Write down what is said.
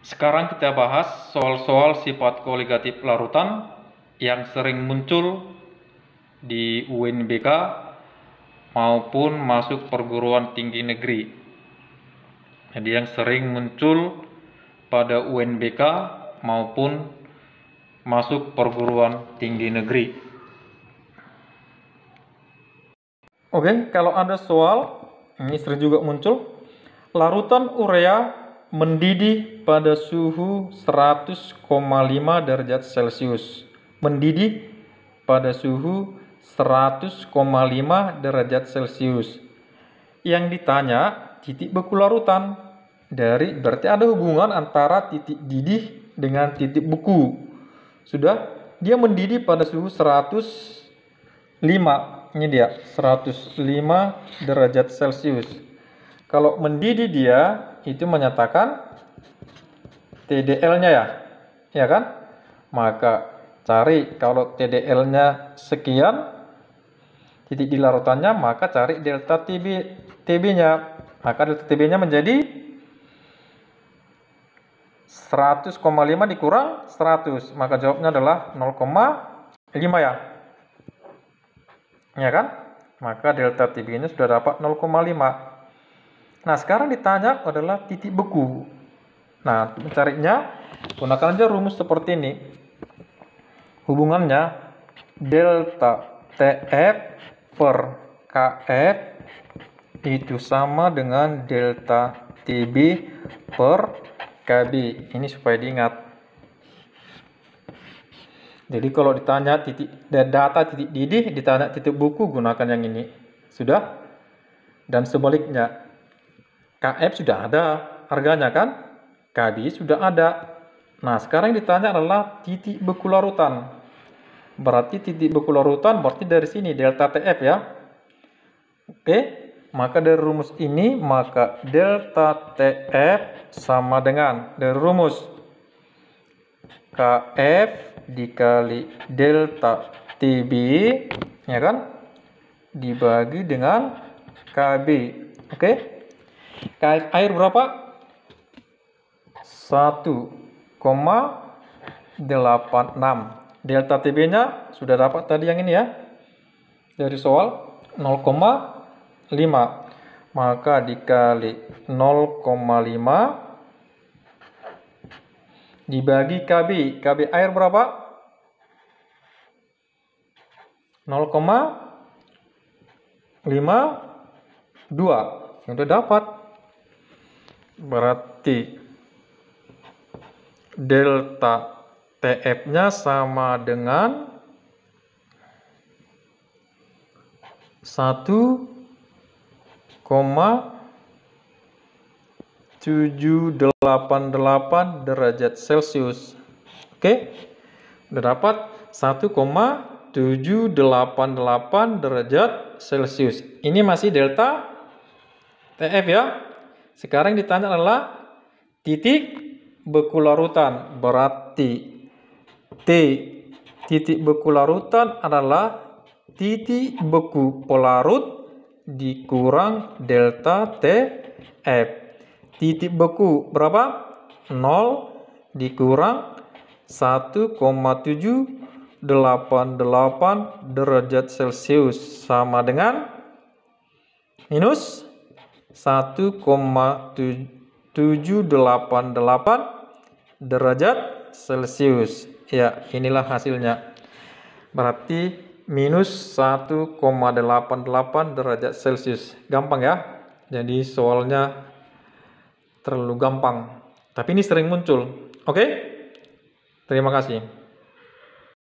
Sekarang kita bahas soal-soal sifat koligatif larutan yang sering muncul di UNBK maupun masuk perguruan tinggi negeri. Jadi yang sering muncul pada UNBK maupun masuk perguruan tinggi negeri. Oke, kalau ada soal, ini sering juga muncul. Larutan urea mendidih pada suhu 100,5 derajat Celcius. Mendidih pada suhu 100,5 derajat Celcius. Yang ditanya titik beku larutan dari berarti ada hubungan antara titik didih dengan titik beku. Sudah dia mendidih pada suhu 105. Ini dia 105 derajat Celcius. Kalau mendidih dia itu menyatakan TDL-nya ya, ya kan? Maka cari kalau TDL-nya sekian, titik di larutannya, maka cari delta TB, TB-nya. Maka delta TB-nya menjadi 100,5 dikurang 100. Maka jawabnya adalah 0,5 ya. Ya kan? Maka delta TB-nya sudah dapat 0,5. Nah, sekarang ditanya adalah titik beku. Nah, untuk mencarinya gunakan aja rumus seperti ini. Hubungannya delta TF per KF itu sama dengan delta TB per KB. Ini supaya diingat. Jadi kalau ditanya titik data titik didih, ditanya titik buku gunakan yang ini. Sudah? Dan sebaliknya, KF sudah ada harganya kan? KD sudah ada. Nah, sekarang yang ditanya adalah titik beku larutan. Berarti titik beku larutan berarti dari sini, delta TF ya. Oke, maka dari rumus ini, maka delta TF sama dengan dari rumus KF dikali delta TB, ya kan? Dibagi dengan KB. Oke. Okay? Air berapa? 1,86. Delta TB-nya sudah dapat tadi yang ini ya. Dari soal 0,5. Maka dikali 0,5 dibagi KB. KB air berapa? 0,52. Yang itu dapat Berarti delta TF-nya sama dengan 1,788 derajat Celcius. Oke, okay. dapat 1,788 derajat Celcius. Ini masih delta TF ya. Sekarang ditanya adalah titik beku larutan. Berarti T titik beku larutan adalah titik beku polarut dikurang delta TF. Titik beku berapa? 0 dikurang 1,788 derajat Celcius sama dengan minus 1,788 derajat Celcius. Ya, inilah hasilnya. Berarti minus 1,88 derajat Celcius. Gampang ya. Jadi soalnya terlalu gampang. Tapi ini sering muncul. Oke? Terima kasih.